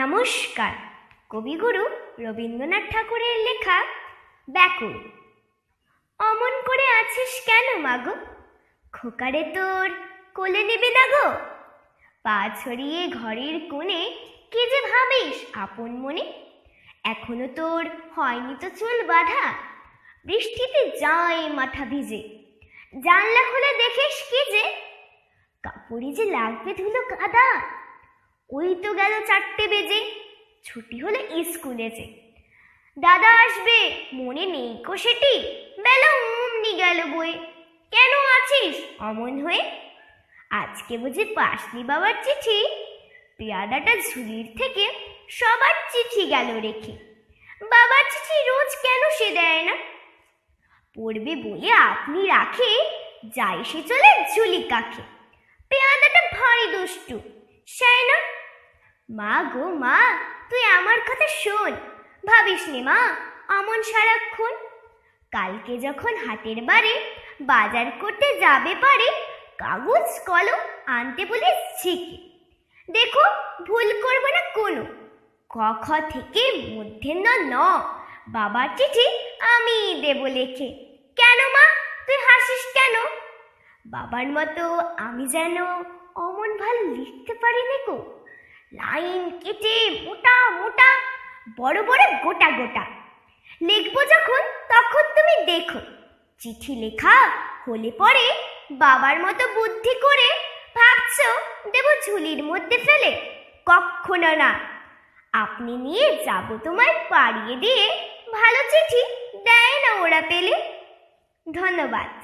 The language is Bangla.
নমস্কার কবিগুরু রবীন্দ্রনাথ ঠাকুরের লেখা ব্যাকুল অমন করে আছিস কেন মাগো খোকারে তোর কোলে নেবে না গো পা ছড়িয়ে ঘরের কোণে কে যে ভাবিস আপন মনে এখনো তোর হয়নি তো চুল বাঁধা বৃষ্টিতে যায় মাথা ভিজে জানলা খুলে দেখিস কি যে কাপড়ে যে লাগবে ধুলো কাদা ওই তো গেল চারটে বেজে ছুটি হলে স্কুলে যে দাদা আসবে মনে নেই কো সেটি বেলা অমনি গেল বই কেন আছিস অমন হয়ে আজকে বুঝি পাসনি বাবার চিঠি পেয়াদাটা ঝুলির থেকে সবার চিঠি গেল রেখে বাবার চিঠি রোজ কেন সে দেয় না পড়বে বলে আপনি রাখে যাই সে চলে ঝুলি কাকে পেয়াদাটা ভারী দুষ্টু শায়না মা গো মা তুই আমার কথা শোন ভাবিস নি মা অমন সারাক্ষণ কালকে যখন হাটের বারে বাজার করতে যাবে পারে কাগজ কলম আনতে বলে ঝিকে দেখো ভুল করবো না কোনো ক খ থেকে না ন বাবার চিঠি আমি দেব লেখে কেন মা তুই হাসিস কেন বাবার মতো আমি যেন ভালো লিখতে পারিনি গো লাইন কেটে মোটা মোটা বড় বড় গোটা গোটা লিখবো যখন তখন তুমি দেখো চিঠি লেখা হলে পরে বাবার মতো বুদ্ধি করে ভাবছ দেব ঝুলির মধ্যে ফেলে কখনো না আপনি নিয়ে যাব তোমায় পাড়িয়ে দিয়ে ভালো চিঠি দেয় না ওরা পেলে ধন্যবাদ